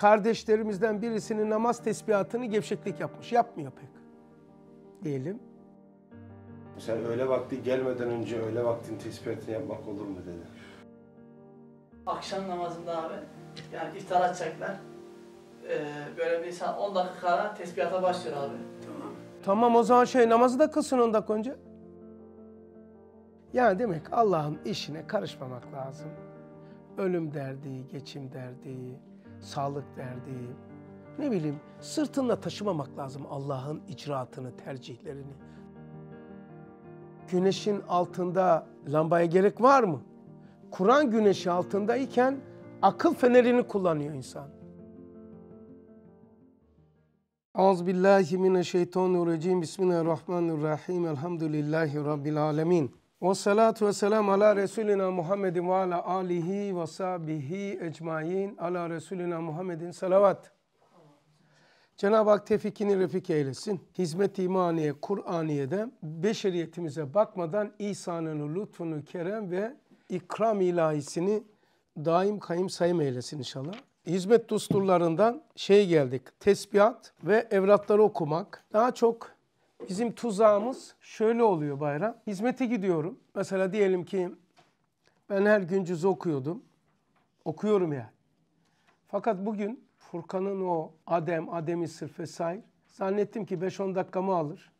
kardeşlerimizden birisinin namaz tesbihatını gevşeklik yapmış. Yapmıyor pek. Diyelim. Sen öğle vakti gelmeden önce öğle vaktin tesbihatını yapmak olur mu dedi. Akşam namazında abi, yani iftar açacaklar. Ee, böyle bir insan 10 dakika kala tesbihata başlıyor abi. Tamam. Tamam o zaman şey namazı da kılsın 10 dakika önce. Yani demek Allah'ın işine karışmamak lazım. Ölüm derdi, geçim derdi, sağlık derdi, ne bileyim sırtınla taşımamak lazım Allah'ın icraatını, tercihlerini. Güneşin altında lambaya gerek var mı? Kur'an güneşi altındayken akıl fenerini kullanıyor insan. Auz billahi mineşşeytanirracim. Bismillahirrahmanirrahim. Elhamdülillahi rabbil alemin ve salatu ve selam ala Resulina Muhammedin ve ala alihi ve sahbihi ecmain. Ala Resulina Muhammedin salavat. Cenab-ı Hak tevfikini refik eylesin. Hizmet-i imaniye, Kur'aniye'de beşeriyetimize bakmadan İsa'nın lütfunu, kerem ve ikram ilahisini daim kayım sayım eylesin inşallah. Hizmet dusturlarından şey geldik, tesbihat ve evratları okumak. Daha çok Bizim tuzağımız şöyle oluyor bayram. Hizmete gidiyorum. Mesela diyelim ki ben her gün cüz okuyordum. Okuyorum yani. Fakat bugün Furkan'ın o Adem, Adem'i sırf vesaire zannettim ki 5-10 dakikamı alır.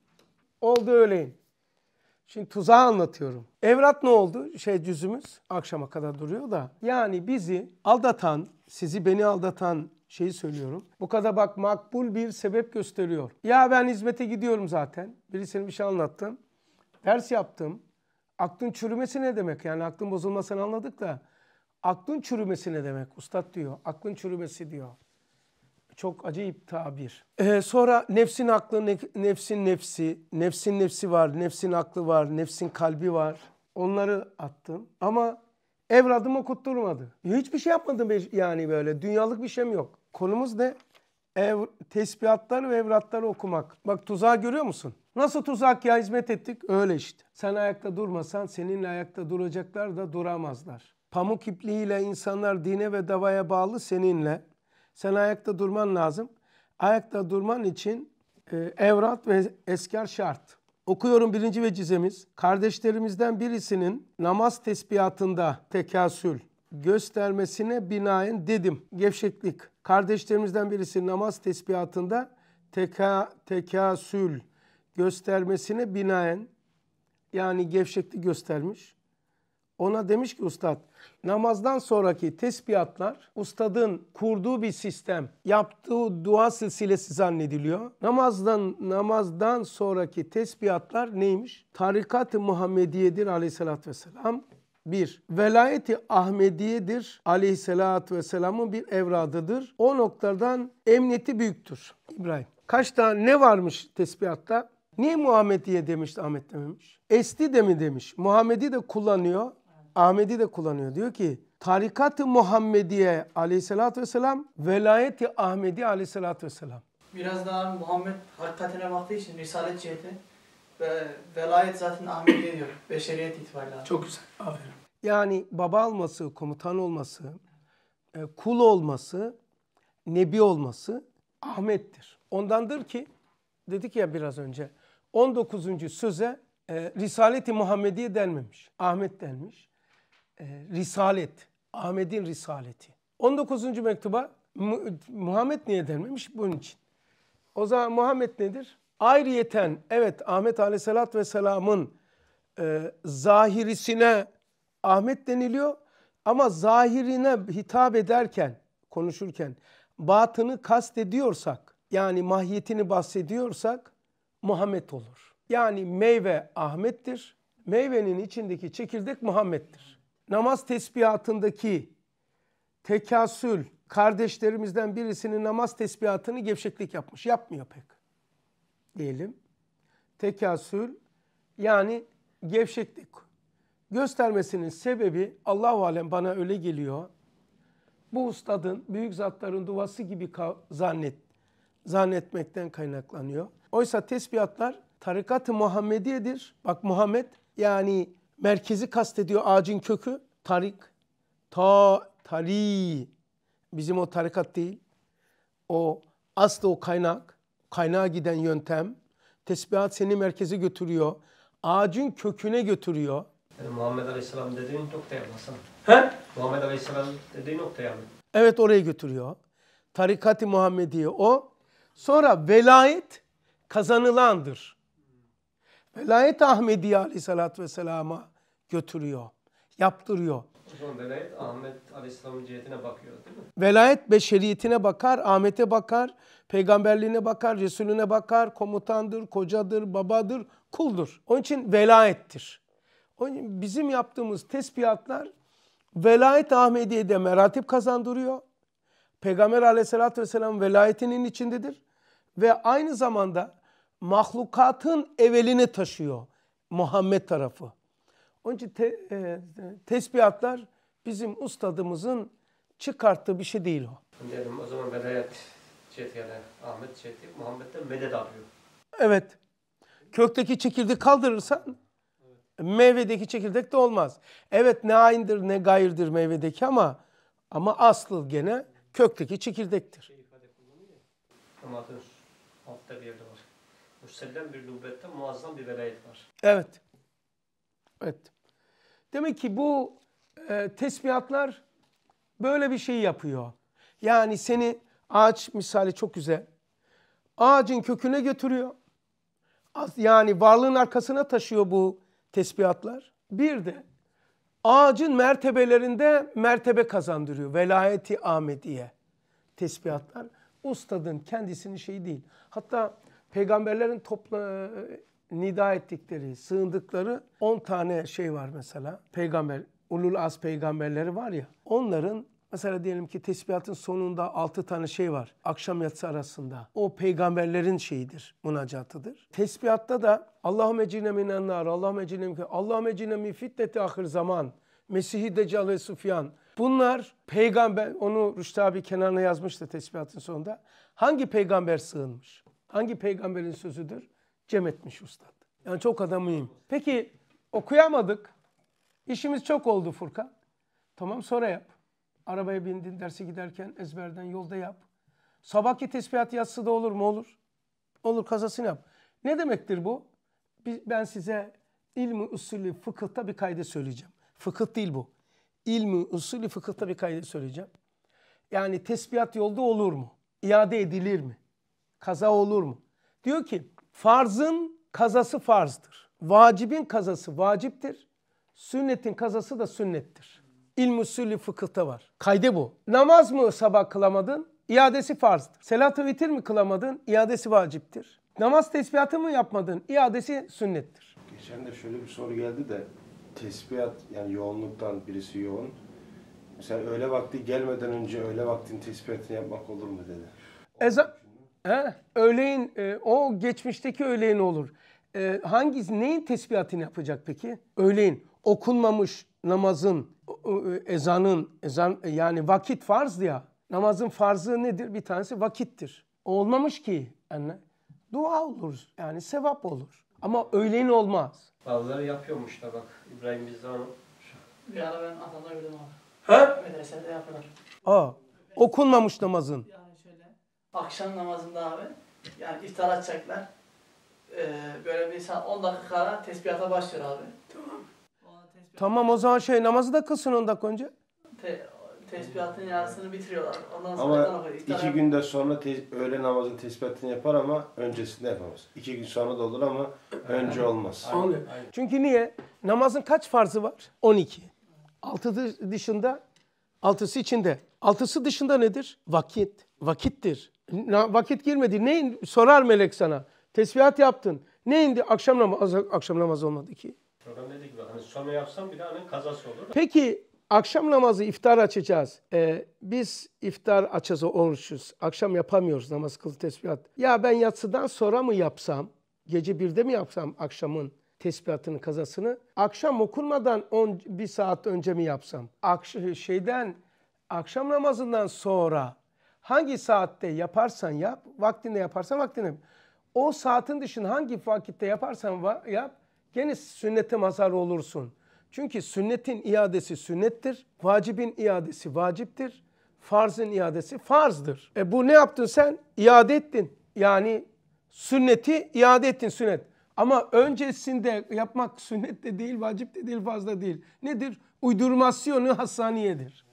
Oldu öğleyin. Şimdi tuzağı anlatıyorum. Evrat ne oldu? Şey cüzümüz akşama kadar duruyor da. Yani bizi aldatan, sizi beni aldatan şeyi söylüyorum. Bu kadar bak makbul bir sebep gösteriyor. Ya ben hizmete gidiyorum zaten. Birisine bir şey anlattım. Ders yaptım. Aklın çürümesi ne demek? Yani aklın bozulmasını anladık da. Aklın çürümesi ne demek? Ustad diyor. Aklın çürümesi diyor. Çok acayip tabir. Ee, sonra nefsin aklı, nefsin nefsi, nefsin nefsi var, nefsin aklı var, nefsin kalbi var. Onları attım. Ama evladım okutturmadı. Hiçbir şey yapmadım yani böyle. Dünyalık bir şeyim yok. Konumuz ne? Ev, tesbihatları ve evratları okumak. Bak tuzağı görüyor musun? Nasıl tuzak ya hizmet ettik? Öyle işte. Sen ayakta durmasan seninle ayakta duracaklar da duramazlar. Pamuk ipliğiyle insanlar dine ve davaya bağlı seninle. Sen ayakta durman lazım. Ayakta durman için e, evrat ve esker şart. Okuyorum birinci vecizemiz. Kardeşlerimizden birisinin namaz tesbihatında tekasül, göstermesine binaen dedim. Gevşeklik. Kardeşlerimizden birisi namaz tesbihatında teka, tekasül göstermesine binaen yani gevşeklik göstermiş. Ona demiş ki ustad namazdan sonraki tesbihatlar ustadın kurduğu bir sistem yaptığı dua silsilesi zannediliyor. Namazdan namazdan sonraki tesbihatlar neymiş? Tarikat-ı Muhammediye'dir aleyhissalatü vesselam. 1. Velayeti Ahmediye'dir. Aleyhisselatü Vesselam'ın bir evradıdır. O noktadan emniyeti büyüktür. İbrahim. Kaç tane ne varmış tesbihatta? Niye Muhammediye demiş Ahmet dememiş? Esti de mi demiş? Muhammedi de kullanıyor. Ahmedi de kullanıyor. Diyor ki Tarikat-ı Muhammediye aleyhissalatü vesselam, velayeti Ahmedi aleyhissalatü vesselam. Biraz daha Muhammed hakikatine baktığı için Risalet ciheti ve velayet zaten Ahmediye diyor. Beşeriyet itibariyle. Çok güzel. Aferin. Yani baba olması, komutan olması, e, kul olması, nebi olması Ahmet'tir. Ondandır ki dedik ya biraz önce 19. söze e, Risaleti Muhammediye denmemiş. Ahmet denmiş. E, Risalet. Ahmet'in Risaleti. 19. mektuba Muhammed niye denmemiş? Bunun için. O zaman Muhammed nedir? Ayrıyeten evet Ahmet Aleyhisselatü Vesselam'ın e, zahirisine Ahmet deniliyor ama zahirine hitap ederken konuşurken batını kastediyorsak yani mahiyetini bahsediyorsak Muhammed olur. Yani meyve Ahmet'tir. Meyvenin içindeki çekirdek Muhammed'tir. Namaz tesbihatındaki tekasül kardeşlerimizden birisinin namaz tesbihatını gevşeklik yapmış. Yapmıyor pek diyelim. Tekasül yani gevşeklik göstermesinin sebebi Allahu alem bana öyle geliyor. Bu ustadın büyük zatların duası gibi zannet zannetmekten kaynaklanıyor. Oysa tesbihatlar tarikat-ı Muhammediyedir. Bak Muhammed yani merkezi kastediyor ağacın kökü tarik ta tari bizim o tarikat değil. O aslı o kaynak kaynağa giden yöntem. Tesbihat seni merkeze götürüyor. Ağacın köküne götürüyor. Yani Muhammed Aleyhisselam dediğin noktaya mı Hasan? He? Muhammed Aleyhisselam dediği noktaya mı? Evet oraya götürüyor. Tarikat-ı Muhammediye o. Sonra velayet kazanılandır. Velayet Ahmediye Aleyhisselatü Vesselam'a götürüyor, yaptırıyor sonra velayet Ahmet Aleyhisselam'ın cihetine bakıyor değil mi? Velayet beşeriyetine bakar, Ahmet'e bakar, peygamberliğine bakar, Resulüne bakar, komutandır, kocadır, babadır, kuldur. Onun için velayettir. Onun için bizim yaptığımız tespihatlar velayet Ahmediye'de meratip kazandırıyor. Peygamber aleyhissalatü vesselam velayetinin içindedir. Ve aynı zamanda mahlukatın evelini taşıyor Muhammed tarafı. Onun için te, e, tesbihatlar bizim ustadımızın çıkarttığı bir şey değil o. Dedim o zaman velayet çetiyene Ahmet Çeti Muhammed'den medet alıyor. Evet. Kökteki çekirdek kaldırırsan evet. meyvedeki çekirdek de olmaz. Evet ne aynıdır ne gayırdır meyvedeki ama ama aslı gene kökteki çekirdektir. Ama dur, altta bir yerde var. Müsellem bir nübette muazzam bir velayet var. Evet. Evet. Demek ki bu e, tesbihatlar böyle bir şey yapıyor. Yani seni ağaç misali çok güzel. Ağacın köküne götürüyor. Yani varlığın arkasına taşıyor bu tesbihatlar. Bir de ağacın mertebelerinde mertebe kazandırıyor. Velayeti Ahmediye tesbihatlar. Ustadın kendisinin şeyi değil. Hatta peygamberlerin topla nida ettikleri, sığındıkları 10 tane şey var mesela. Peygamber, ulul az peygamberleri var ya. Onların Mesela diyelim ki tesbihatın sonunda altı tane şey var. Akşam yatsı arasında. O peygamberlerin şeyidir, münacatıdır. Tesbihatta da Allahümme cine minen nar, Allahümme ki minen Allahümme cine min fitneti ahir zaman, Mesih-i Deccal ve Sufyan. Bunlar peygamber, onu Rüştü abi kenarına yazmıştı tesbihatın sonunda. Hangi peygamber sığınmış? Hangi peygamberin sözüdür? cem etmiş ustad. Yani çok adamıyım. Peki okuyamadık. İşimiz çok oldu Furkan. Tamam sonra yap. Arabaya bindin dersi giderken ezberden yolda yap. Sabahki tesbihat yatsı da olur mu? Olur. Olur kazasını yap. Ne demektir bu? Ben size ilmi usulü fıkıhta bir kaydı söyleyeceğim. Fıkıh değil bu. İlmi usulü fıkıhta bir kaydı söyleyeceğim. Yani tesbihat yolda olur mu? İade edilir mi? Kaza olur mu? Diyor ki Farzın kazası farzdır. Vacibin kazası vaciptir. Sünnetin kazası da sünnettir. İlm usulü fıkıhta var. Kaydı bu. Namaz mı sabah kılamadın? İadesi farzdır. Selat-ı vitir mi kılamadın? İadesi vaciptir. Namaz tesbihatı mı yapmadın? İadesi sünnettir. Geçen de şöyle bir soru geldi de tesbihat yani yoğunluktan birisi yoğun. Mesela öğle vakti gelmeden önce öğle vaktin tesbihatını yapmak olur mu dedi. Eza He, öğleyin e, o geçmişteki öğleyin olur. E, hangisi neyin tesbihatını yapacak peki? Öğleyin okunmamış namazın e, ezanın ezan e, yani vakit farz ya. Namazın farzı nedir? Bir tanesi vakittir. Olmamış ki anne. Dua olur yani sevap olur. Ama öğleyin olmaz. Bazıları yapıyormuş da bak İbrahim bizde onu. Bir ara ben atanlar gördüm abi. He? Medresede yapıyorlar. Aa, okunmamış namazın. Yani akşam namazında abi yani iftar açacaklar. Ee, böyle bir saat 10 dakika kala tesbihata başlıyor abi. Tamam. O Tamam o zaman şey namazı da kılsın 10 dakika önce. Te tesbihatın yarısını bitiriyorlar. Ondan sonra ama iki günde sonra te- öğle namazın tesbihatını yapar ama öncesinde yapamaz. İki gün sonra da olur ama önce olmaz. Aynen. Aynen. Çünkü niye? Namazın kaç farzı var? 12. Altı dışında, altısı içinde. Altısı dışında nedir? Vakit. Vakittir. Vakit girmedi. Ne sorar melek sana? Tesbihat yaptın. Ne indi? Akşam namazı, akşam namazı olmadı ki. Program dediği gibi hani sonra yapsam bile hani kazası olur. Peki akşam namazı iftar açacağız. Ee, biz iftar açacağız oruçuz. Akşam yapamıyoruz namaz kıl tesbihat. Ya ben yatsıdan sonra mı yapsam? Gece birde mi yapsam akşamın tesbihatını kazasını? Akşam okunmadan on, bir saat önce mi yapsam? Akş şeyden akşam namazından sonra Hangi saatte yaparsan yap, vaktinde yaparsan vaktinde O saatin dışında hangi vakitte yaparsan yap, gene sünnete mazhar olursun. Çünkü sünnetin iadesi sünnettir, vacibin iadesi vaciptir, farzın iadesi farzdır. E bu ne yaptın sen? İade ettin. Yani sünneti iade ettin sünnet. Ama öncesinde yapmak sünnet de değil, vacip de değil, fazla değil. Nedir? Uydurmasyonu hasaniyedir.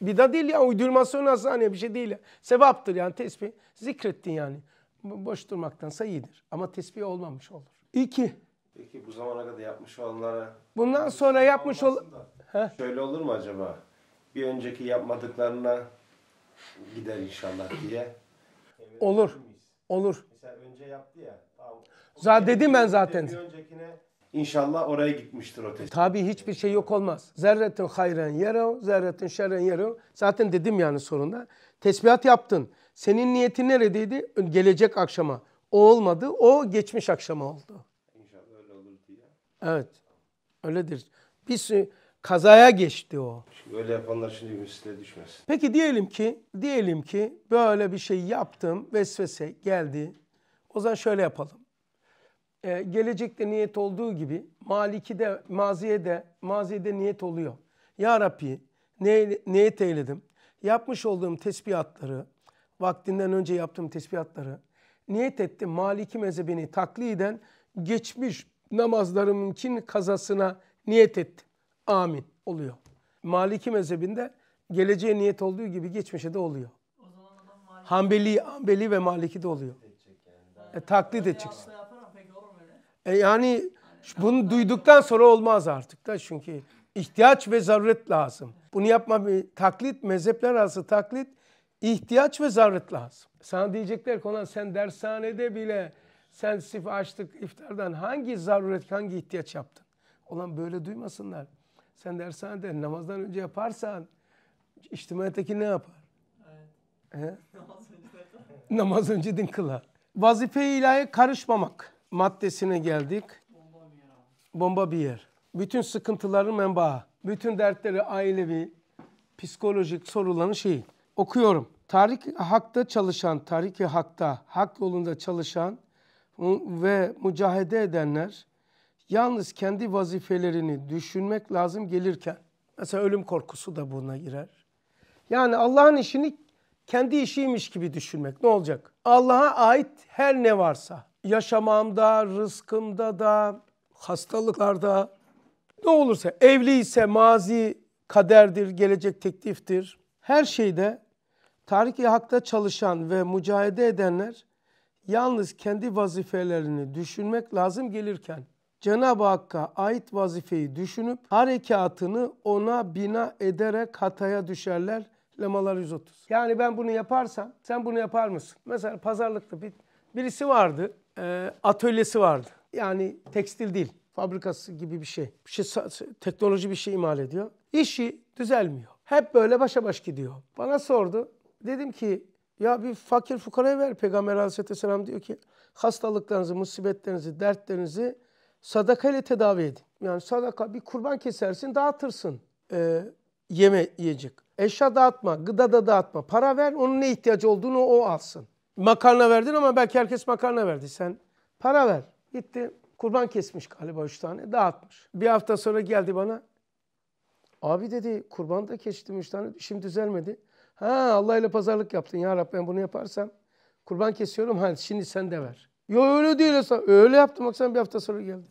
Bida değil ya uydurmasyon hastane bir şey değil ya. Sevaptır yani tesbih. Zikrettin yani. Boş durmaktansa iyidir. Ama tesbih olmamış olur. İki. Peki bu zamana kadar yapmış olanlara... Bundan sonra şey yapmış ol... şöyle olur mu acaba? Bir önceki yapmadıklarına gider inşallah diye. Olur. Olur. Mesela önce yaptı ya. Zaten dedim ben zaten. Bir öncekine İnşallah oraya gitmiştir o teşvik. Tabii hiçbir şey yok olmaz. Zerretin hayren yero, zerretin şerren yero. Zaten dedim yani sorunda. Tesbihat yaptın. Senin niyetin neredeydi? Gelecek akşama. O olmadı, o geçmiş akşama oldu. İnşallah öyle olur diye. Evet, öyledir. Biz kazaya geçti o. Şimdi öyle yapanlar şimdi müsle düşmesin. Peki diyelim ki, diyelim ki böyle bir şey yaptım, vesvese geldi. O zaman şöyle yapalım e, gelecekte niyet olduğu gibi maliki de malikide, maziyede, maziyede niyet oluyor. Ya Rabbi ne, niyet eyledim? Yapmış olduğum tesbihatları, vaktinden önce yaptığım tesbihatları, niyet ettim maliki mezhebini takliden geçmiş namazlarımın kazasına niyet ettim. Amin oluyor. Maliki mezhebinde geleceğe niyet olduğu gibi geçmişe de oluyor. Hanbeli, Hanbeli ve Maliki de oluyor. Yani. E, taklit edeceksin. E yani bunu duyduktan sonra olmaz artık da çünkü ihtiyaç ve zaruret lazım. Bunu yapma bir taklit, mezhepler arası taklit, ihtiyaç ve zaruret lazım. Sana diyecekler ki olan sen dershanede bile sen sif açtık iftardan hangi zaruret, hangi ihtiyaç yaptın? Olan böyle duymasınlar. Sen dershanede namazdan önce yaparsan içtimaiyeteki ne yapar? Evet. He? Namaz önceden kılar. Vazife-i ilahi karışmamak maddesine geldik. Bomba bir yer. Bütün sıkıntıların menbaı. Bütün dertleri ailevi, psikolojik soruların şeyi. Okuyorum. Tarih hakta çalışan, tarih hakta, hak yolunda çalışan ve mücahede edenler yalnız kendi vazifelerini düşünmek lazım gelirken. Mesela ölüm korkusu da buna girer. Yani Allah'ın işini kendi işiymiş gibi düşünmek. Ne olacak? Allah'a ait her ne varsa yaşamamda, rızkımda da, hastalıklarda ne olursa evli ise mazi kaderdir, gelecek tekliftir. Her şeyde tariki hakta çalışan ve mücadele edenler yalnız kendi vazifelerini düşünmek lazım gelirken Cenab-ı Hakk'a ait vazifeyi düşünüp harekatını ona bina ederek hataya düşerler. Lemalar 130. Yani ben bunu yaparsam sen bunu yapar mısın? Mesela pazarlıkta bir, birisi vardı e, atölyesi vardı. Yani tekstil değil, fabrikası gibi bir şey. Bir şey teknoloji bir şey imal ediyor. İşi düzelmiyor. Hep böyle başa baş gidiyor. Bana sordu. Dedim ki ya bir fakir fukaraya ver. Peygamber aleyhisselam diyor ki hastalıklarınızı, musibetlerinizi, dertlerinizi sadaka ile tedavi edin. Yani sadaka bir kurban kesersin dağıtırsın e, yeme yiyecek. Eşya dağıtma, gıda da dağıtma. Para ver onun ne ihtiyacı olduğunu o alsın. Makarna verdin ama belki herkes makarna verdi. Sen para ver. Gitti kurban kesmiş galiba üç tane dağıtmış. Bir hafta sonra geldi bana. Abi dedi kurban da kestim üç tane işim düzelmedi. Ha Allah ile pazarlık yaptın ya Rabbi ben bunu yaparsam kurban kesiyorum hani şimdi sen de ver. Yo öyle değil Hasan. Öyle yaptım bak sen bir hafta sonra geldin.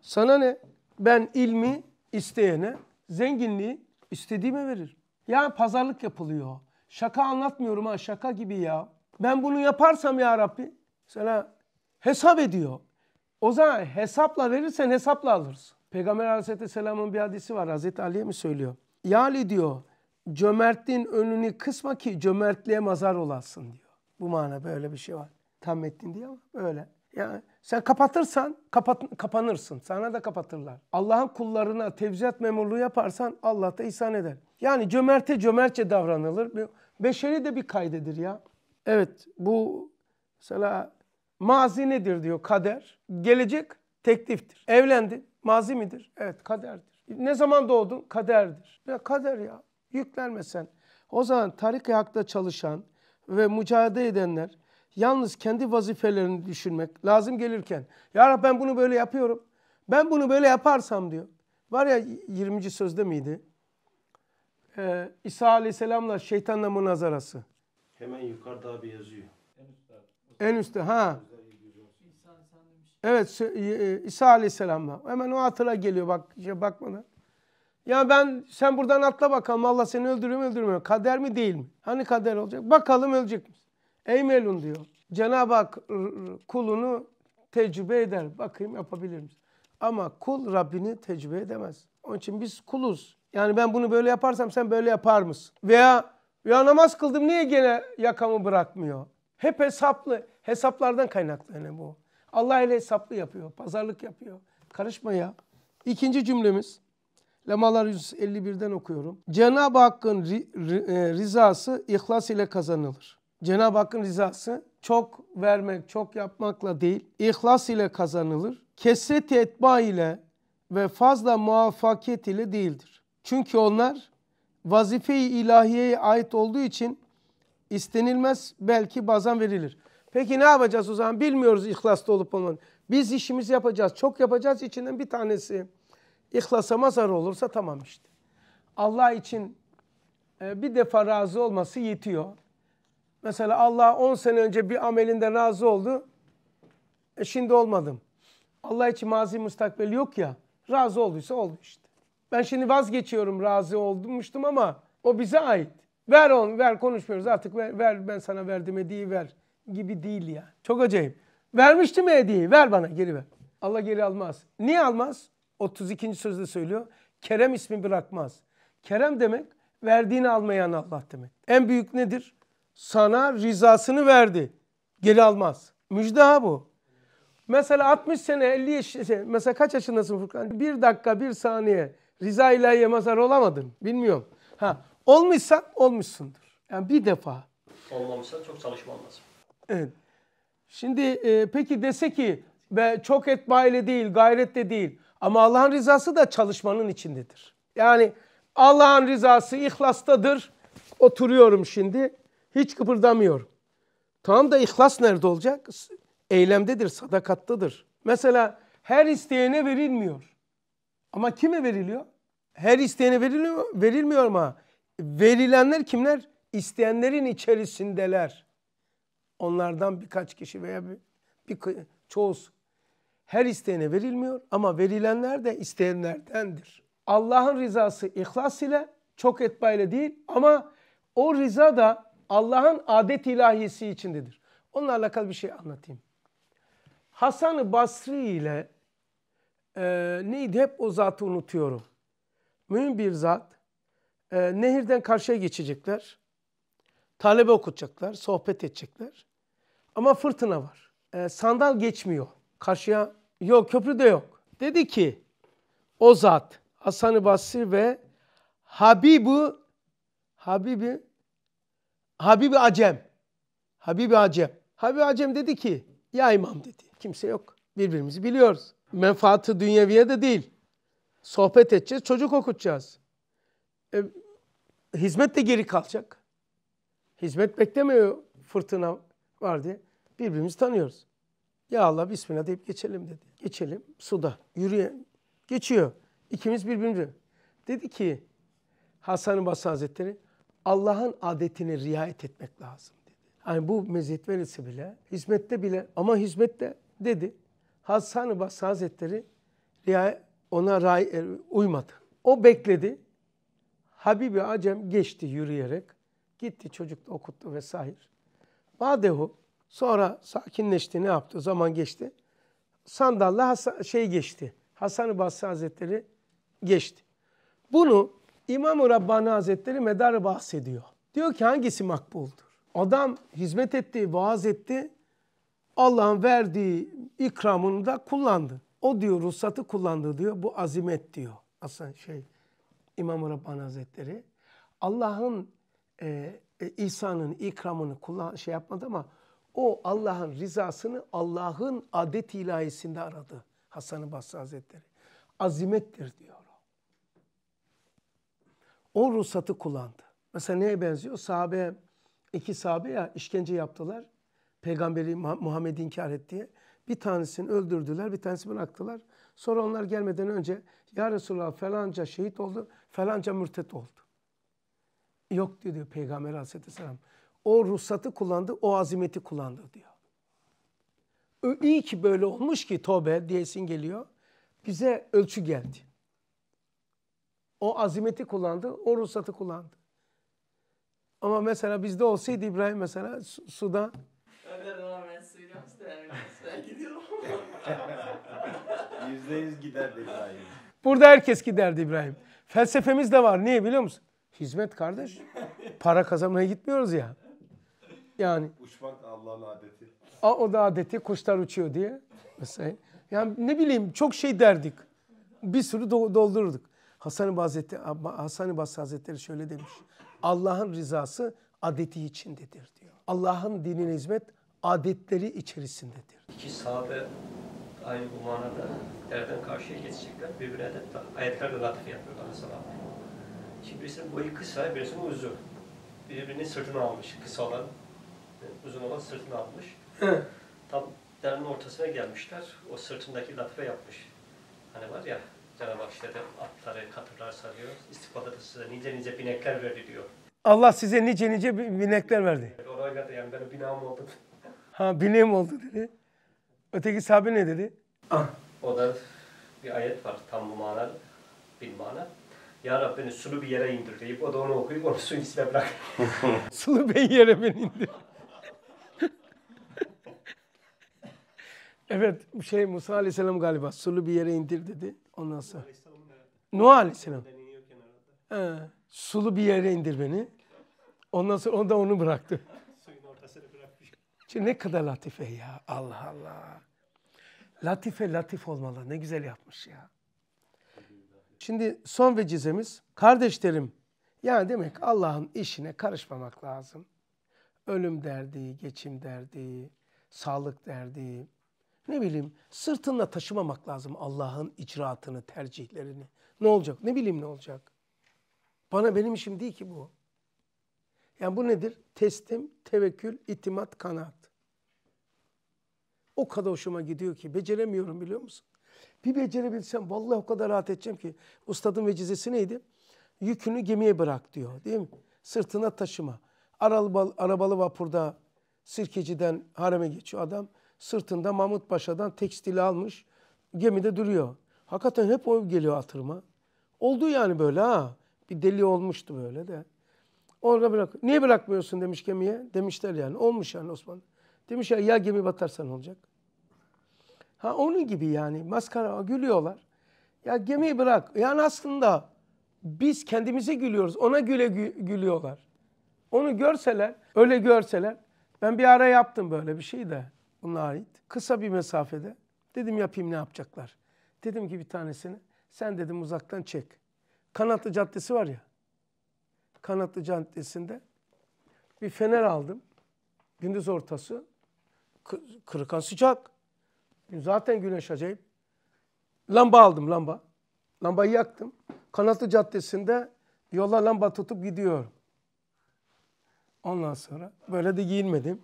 Sana ne? Ben ilmi isteyene, zenginliği istediğime verir. Yani pazarlık yapılıyor. Şaka anlatmıyorum ha şaka gibi ya. Ben bunu yaparsam ya Rabbi sana hesap ediyor. O zaman hesapla verirsen hesapla alırsın. Peygamber Aleyhisselam'ın bir hadisi var. Hazreti Ali'ye mi söylüyor? Yani diyor cömertliğin önünü kısma ki cömertliğe mazar olasın diyor. Bu mana böyle bir şey var. Tam ettin diye ama öyle. Yani sen kapatırsan kapat, kapanırsın. Sana da kapatırlar. Allah'ın kullarına tevziat memurluğu yaparsan Allah da ihsan eder. Yani cömerte cömertçe davranılır. Beşeri de bir kaydedir ya. Evet bu mesela mazi nedir diyor kader. Gelecek tekliftir. Evlendin mazi midir? Evet kaderdir. Ne zaman doğdun? Kaderdir. Ya kader ya yüklenmesen. O zaman tarik hakta çalışan ve mücadele edenler yalnız kendi vazifelerini düşünmek lazım gelirken. Ya Rab ben bunu böyle yapıyorum. Ben bunu böyle yaparsam diyor. Var ya 20. sözde miydi? Ee, İsa Aleyhisselam'la şeytanla münazarası. Hemen yukarıda abi yazıyor. En üstte. En üstte ha. Evet şey, e, e, İsa Aleyhisselam'la. Hemen o hatıra geliyor bak işte bakmadan. Ya ben sen buradan atla bakalım Allah seni öldürüyor mu öldürmüyor. Kader mi değil mi? Hani kader olacak? Bakalım ölecek misin? Ey melun diyor. Cenab-ı Hak kulunu tecrübe eder. Bakayım yapabilir misin? Ama kul Rabbini tecrübe edemez. Onun için biz kuluz. Yani ben bunu böyle yaparsam sen böyle yapar mısın? Veya ya namaz kıldım niye gene yakamı bırakmıyor? Hep hesaplı. Hesaplardan kaynaklı kaynaklanıyor bu. Allah ile hesaplı yapıyor. Pazarlık yapıyor. Karışma ya. İkinci cümlemiz. Lemalar 151'den okuyorum. Cenab-ı Hakk'ın e, rızası ihlas ile kazanılır. Cenab-ı Hakk'ın rızası çok vermek, çok yapmakla değil, ihlas ile kazanılır. Kesret etba ile ve fazla muvaffakiyet ile değildir. Çünkü onlar vazife-i ilahiyeye ait olduğu için istenilmez belki bazen verilir. Peki ne yapacağız o zaman? Bilmiyoruz ihlaslı olup olmadığını. Biz işimizi yapacağız. Çok yapacağız. içinden bir tanesi ihlasa mazar olursa tamam işte. Allah için e, bir defa razı olması yetiyor. Mesela Allah 10 sene önce bir amelinde razı oldu. E şimdi olmadım. Allah için mazi müstakbel yok ya. Razı olduysa oldu işte. Ben şimdi vazgeçiyorum razı olmuştum ama o bize ait. Ver on, ver konuşmuyoruz artık ver, ver ben sana verdim hediyeyi ver gibi değil ya. Çok acayip. Vermiştim hediyeyi ver bana geri ver. Allah geri almaz. Niye almaz? 32. sözde söylüyor. Kerem ismi bırakmaz. Kerem demek verdiğini almayan Allah demek. En büyük nedir? Sana rızasını verdi. Geri almaz. Müjde ha bu. Mesela 60 sene 50 yaş, şey, mesela kaç yaşındasın Furkan? Bir dakika bir saniye Rıza ilahiye mazhar olamadın. Bilmiyorum. Ha, olmuşsan olmuşsundur. Yani bir defa. Olmamışsa çok çalışman lazım. Evet. Şimdi e, peki dese ki ve çok etba ile değil, gayretle de değil. Ama Allah'ın rızası da çalışmanın içindedir. Yani Allah'ın rızası ihlastadır. Oturuyorum şimdi. Hiç kıpırdamıyorum. Tamam da ihlas nerede olacak? Eylemdedir, sadakattadır. Mesela her isteyene verilmiyor. Ama kime veriliyor? her isteyene veriliyor, verilmiyor ama verilenler kimler? İsteyenlerin içerisindeler. Onlardan birkaç kişi veya bir, bir çoğusu. Her isteyene verilmiyor ama verilenler de isteyenlerdendir. Allah'ın rızası ihlas ile çok etba ile değil ama o rıza da Allah'ın adet ilahisi içindedir. Onunla alakalı bir şey anlatayım. Hasan-ı Basri ile e, neydi hep o zatı unutuyorum mühim bir zat. E, nehirden karşıya geçecekler. Talebe okutacaklar, sohbet edecekler. Ama fırtına var. E, sandal geçmiyor. Karşıya yok, köprü de yok. Dedi ki o zat Hasan-ı Basri ve Habibu Habibi Habibi Acem Habibi Acem Habibi Acem dedi ki ya imam dedi. Kimse yok. Birbirimizi biliyoruz. Menfaatı dünyeviye de değil sohbet edeceğiz, çocuk okutacağız. E, hizmet de geri kalacak. Hizmet beklemiyor fırtına var diye. Birbirimizi tanıyoruz. Ya Allah bismillah deyip geçelim dedi. Geçelim suda yürüye geçiyor. İkimiz birbirimizi. Dedi ki Hasan-ı Basri Hazretleri Allah'ın adetini riayet etmek lazım dedi. Hani bu meziyet verilse bile hizmette bile ama hizmette dedi. Hasan-ı Basri Hazretleri riayet ona ray, e, uymadı. O bekledi. Habibi Acem geçti yürüyerek. Gitti çocuk da okuttu vesaire. Badehu sonra sakinleşti ne yaptı? Zaman geçti. Sandalla Hasan, şey geçti. Hasan-ı Basri Hazretleri geçti. Bunu İmam-ı Rabbani Hazretleri medarı bahsediyor. Diyor ki hangisi makbuldur? Adam hizmet etti, vaaz etti. Allah'ın verdiği ikramını da kullandı. O diyor ruhsatı kullandı diyor. Bu azimet diyor. Aslında şey İmam-ı Rabbani Hazretleri. Allah'ın e, e, ikramını kullan, şey yapmadı ama o Allah'ın rızasını Allah'ın adet ilahisinde aradı. Hasan-ı Basri Hazretleri. Azimettir diyor o. O ruhsatı kullandı. Mesela neye benziyor? Sahabe, iki sahabe ya işkence yaptılar. Peygamberi Muhammed'i inkar etti diye. Bir tanesini öldürdüler, bir tanesini bıraktılar. Sonra onlar gelmeden önce Ya Resulallah falanca şehit oldu, falanca mürtet oldu. Yok diyor, diyor Peygamber Aleyhisselam. O ruhsatı kullandı, o azimeti kullandı diyor. İyi ki böyle olmuş ki tövbe diyesin geliyor. Bize ölçü geldi. O azimeti kullandı, o ruhsatı kullandı. Ama mesela bizde olsaydı İbrahim mesela suda... Ömer Yüzde yüz giderdi İbrahim. Burada herkes giderdi İbrahim. Felsefemiz de var. Niye biliyor musun? Hizmet kardeş. Para kazanmaya gitmiyoruz ya. Yani. Uçmak Allah'ın adeti. A, o da adeti kuşlar uçuyor diye. Mesela. Yani ne bileyim çok şey derdik. Bir sürü do doldururduk. Hasan-ı Hazretleri, Hasan Basri Hazretleri şöyle demiş. Allah'ın rızası adeti içindedir diyor. Allah'ın dinine hizmet adetleri içerisindedir. İki sahabe Aynı bu manada derden karşıya geçecekler. Birbirine de ayetlerle latife yapıyorlar mesela. Şimdi birisinin boyu kısa, birisinin uzun. Birbirinin sırtını almış. Kısa olan, e, uzun olan sırtını almış. Tam derenin ortasına gelmişler. O sırtındaki latife yapmış. Hani var ya, Cenab-ı işte de atları, katırlar sarıyor. İstikbalda da size nice nice binekler verdi diyor. Allah size nice nice binekler verdi. Orayla da yani benim binam oldu. ha binem oldu dedi. Öteki sahabe ne dedi? Ah. O da bir ayet var tam bu mana bin mana. Ya Rab sulu bir yere indir deyip o da onu okuyup onu suyun içine bırak. sulu bir yere beni indir. evet şey Musa Aleyhisselam galiba sulu bir yere indir dedi. Ondan sonra. Nuh Aleyhisselam. He, sulu bir yere indir beni. Ondan sonra o da onu bıraktı. Şimdi ne kadar latife ya. Allah Allah. Latife latif olmalı. Ne güzel yapmış ya. Şimdi son vecizemiz. Kardeşlerim yani demek Allah'ın işine karışmamak lazım. Ölüm derdi, geçim derdi, sağlık derdi. Ne bileyim sırtında taşımamak lazım Allah'ın icraatını, tercihlerini. Ne olacak? Ne bileyim ne olacak? Bana benim işim değil ki bu. Yani bu nedir? Teslim, tevekkül, itimat, kanaat. O kadar hoşuma gidiyor ki beceremiyorum biliyor musun? Bir becerebilsem vallahi o kadar rahat edeceğim ki. Ustadın vecizesi neydi? Yükünü gemiye bırak diyor değil mi? Sırtına taşıma. Arabalı, arabalı vapurda sirkeciden hareme geçiyor adam. Sırtında Mahmut Paşa'dan tekstili almış. Gemide duruyor. Hakikaten hep o geliyor hatırıma. Oldu yani böyle ha. Bir deli olmuştu böyle de. Orada bırak. Niye bırakmıyorsun demiş gemiye. Demişler yani. Olmuş yani Osmanlı. Demiş ya ya gemi batarsa ne olacak? Ha onun gibi yani maskara gülüyorlar. Ya gemiyi bırak. Yani aslında biz kendimize gülüyoruz. Ona güle gülüyorlar. Onu görseler, öyle görseler. Ben bir ara yaptım böyle bir şey de buna ait. Kısa bir mesafede. Dedim yapayım ne yapacaklar. Dedim ki bir tanesini sen dedim uzaktan çek. Kanatlı Caddesi var ya. Kanatlı Caddesi'nde bir fener aldım. Gündüz ortası. Kırıkan sıcak. Zaten güneş acayip. Lamba aldım lamba. Lambayı yaktım. Kanatlı Caddesi'nde yola lamba tutup gidiyorum. Ondan sonra böyle de giyinmedim.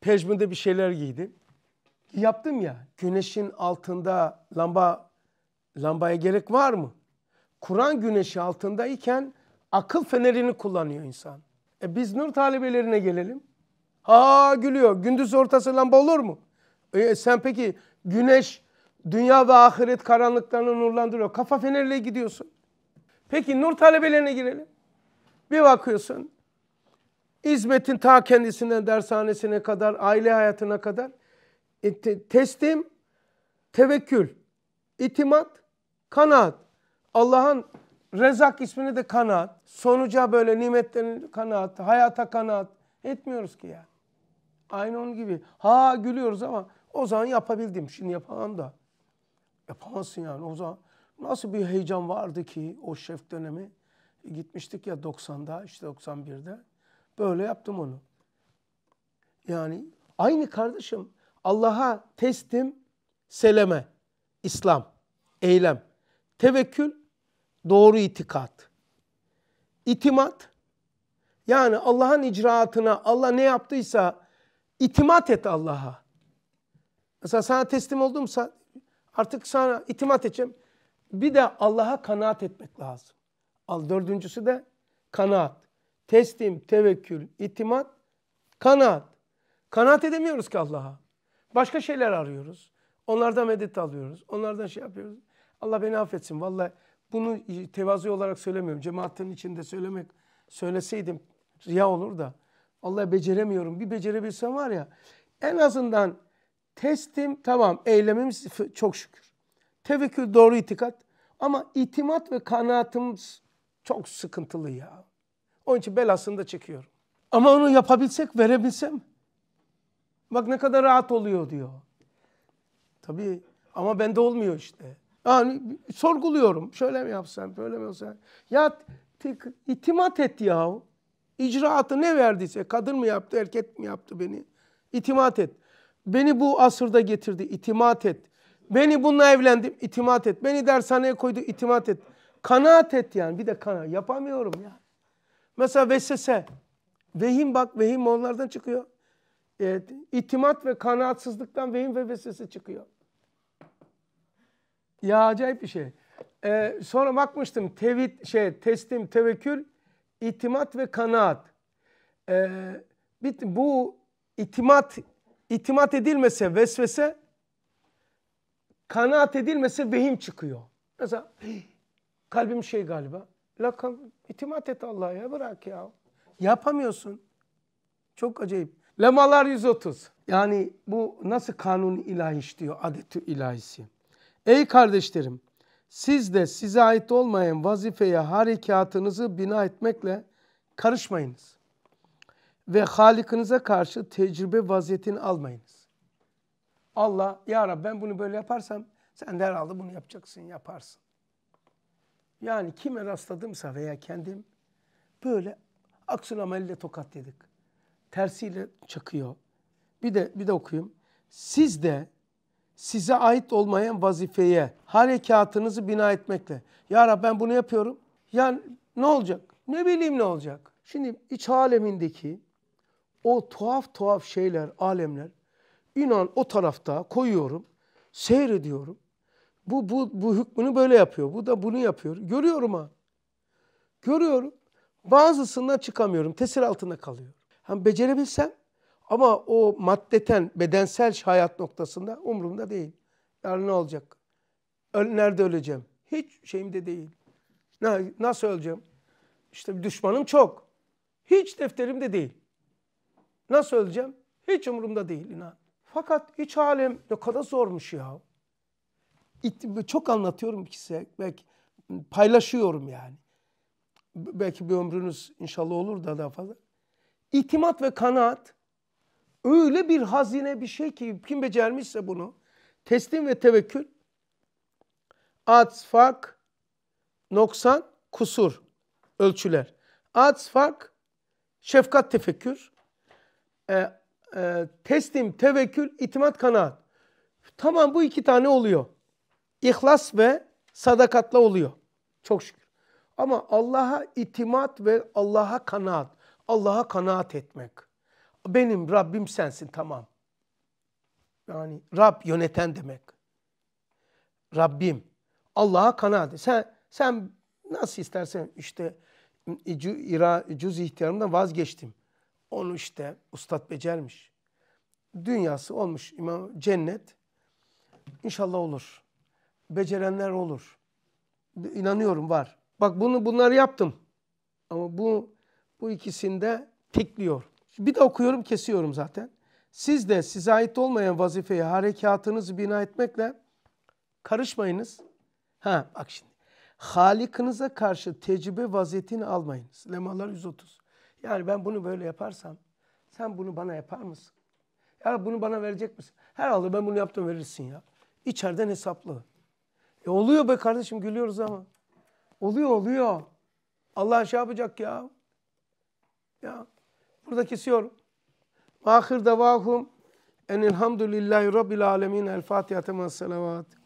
Pejminde bir şeyler giydim. Yaptım ya güneşin altında lamba lambaya gerek var mı? Kur'an güneşi altındayken Akıl fenerini kullanıyor insan. E biz nur talebelerine gelelim. Ha gülüyor. Gündüz ortası lamba olur mu? E, e sen peki güneş dünya ve ahiret karanlıklarını nurlandırıyor. Kafa fenerle gidiyorsun. Peki nur talebelerine girelim. Bir bakıyorsun. İzmet'in ta kendisinden dershanesine kadar, aile hayatına kadar e, te, teslim, tevekkül, itimat, kanaat. Allah'ın Rezak ismini de kanaat, sonuca böyle nimetlerin kanaat, hayata kanaat etmiyoruz ki yani. Aynı onun gibi. Ha gülüyoruz ama o zaman yapabildim. Şimdi yapamam da. Yapamazsın yani o zaman. Nasıl bir heyecan vardı ki o şef dönemi. E, gitmiştik ya 90'da işte 91'de. Böyle yaptım onu. Yani aynı kardeşim Allah'a teslim, seleme, İslam, eylem, tevekkül doğru itikat. İtimat yani Allah'ın icraatına Allah ne yaptıysa itimat et Allah'a. Mesela sana teslim oldum artık sana itimat edeceğim. Bir de Allah'a kanaat etmek lazım. Al dördüncüsü de kanaat. Teslim, tevekkül, itimat, kanaat. Kanaat edemiyoruz ki Allah'a. Başka şeyler arıyoruz. Onlardan medet alıyoruz. Onlardan şey yapıyoruz. Allah beni affetsin. Vallahi bunu tevazu olarak söylemiyorum. Cemaatin içinde söylemek söyleseydim riya olur da. Allah'a beceremiyorum. Bir becerebilsem var ya en azından testim tamam eylemim çok şükür. Tevekkül doğru itikat ama itimat ve kanaatım çok sıkıntılı ya. Onun için belasını da çekiyorum. Ama onu yapabilsek verebilsem bak ne kadar rahat oluyor diyor. Tabii ama bende olmuyor işte. Yani sorguluyorum. Şöyle mi yapsam, böyle mi olsam? Ya tık itimat et yahu. İcraatı ne verdiyse, kadın mı yaptı, erkek mi yaptı beni? İtimat et. Beni bu asırda getirdi, itimat et. Beni bununla evlendim, itimat et. Beni dershaneye koydu, itimat et. Kanaat et yani, bir de kanaat. Yapamıyorum ya. Mesela vesvese. Vehim bak, vehim onlardan çıkıyor. Evet, itimat ve kanaatsızlıktan vehim ve vesvese çıkıyor. Ya acayip bir şey. Ee, sonra bakmıştım tevit şey teslim tevekkül itimat ve kanaat. Ee, bu itimat itimat edilmese vesvese kanaat edilmese vehim çıkıyor. Mesela kalbim şey galiba. Lakam itimat et Allah'a ya bırak ya. Yapamıyorsun. Çok acayip. Lemalar 130. Yani bu nasıl kanun ilahi işliyor adet ilahisi. Ey kardeşlerim, siz de size ait olmayan vazifeye harekatınızı bina etmekle karışmayınız. Ve Halikinize karşı tecrübe vaziyetini almayınız. Allah, Ya Rabbi ben bunu böyle yaparsam sen de herhalde bunu yapacaksın, yaparsın. Yani kime rastladımsa veya kendim böyle aksın tokat dedik. Tersiyle çakıyor. Bir de bir de okuyayım. Siz de size ait olmayan vazifeye harekatınızı bina etmekle. Ya Rab ben bunu yapıyorum. Yani ne olacak? Ne bileyim ne olacak? Şimdi iç alemindeki o tuhaf tuhaf şeyler, alemler inan o tarafta koyuyorum, seyrediyorum. Bu, bu, bu hükmünü böyle yapıyor, bu da bunu yapıyor. Görüyorum ha. Görüyorum. Bazısından çıkamıyorum, tesir altında kalıyor Hem becerebilsem ama o maddeten, bedensel hayat noktasında umurumda değil. Yarın ne olacak? nerede öleceğim? Hiç şeyimde değil. Nasıl öleceğim? İşte düşmanım çok. Hiç defterimde değil. Nasıl öleceğim? Hiç umurumda değil inan. Fakat iç alem ne kadar zormuş ya. Çok anlatıyorum ki size. Belki paylaşıyorum yani. Belki bir ömrünüz inşallah olur da daha fazla. İtimat ve kanaat Öyle bir hazine bir şey ki kim becermişse bunu teslim ve tevekkül atz, fark, noksan, kusur ölçüler. Atz, fark, şefkat, tefekkür. E, e, teslim, tevekkül, itimat, kanaat. Tamam bu iki tane oluyor. İhlas ve sadakatla oluyor. Çok şükür. Ama Allah'a itimat ve Allah'a kanaat. Allah'a kanaat etmek benim Rabbim sensin tamam. Yani Rab yöneten demek. Rabbim. Allah'a kanaat. Sen, sen nasıl istersen işte cüz ihtiyarımdan vazgeçtim. Onu işte ustad becermiş. Dünyası olmuş imam cennet. İnşallah olur. Becerenler olur. İnanıyorum var. Bak bunu bunları yaptım. Ama bu bu ikisinde tekliyor. Bir de okuyorum kesiyorum zaten. Siz de size ait olmayan vazifeye harekatınızı bina etmekle karışmayınız. Ha bak şimdi. Halikinize karşı tecrübe vaziyetini almayınız. Lemalar 130. Yani ben bunu böyle yaparsam sen bunu bana yapar mısın? Ya bunu bana verecek misin? Herhalde ben bunu yaptım verirsin ya. İçeriden hesaplı. E oluyor be kardeşim gülüyoruz ama. Oluyor oluyor. Allah şey yapacak ya. Ya Burada kesiyorum. Vahir davahum enilhamdülillahi rabbil alemin. El Fatiha temas salavat.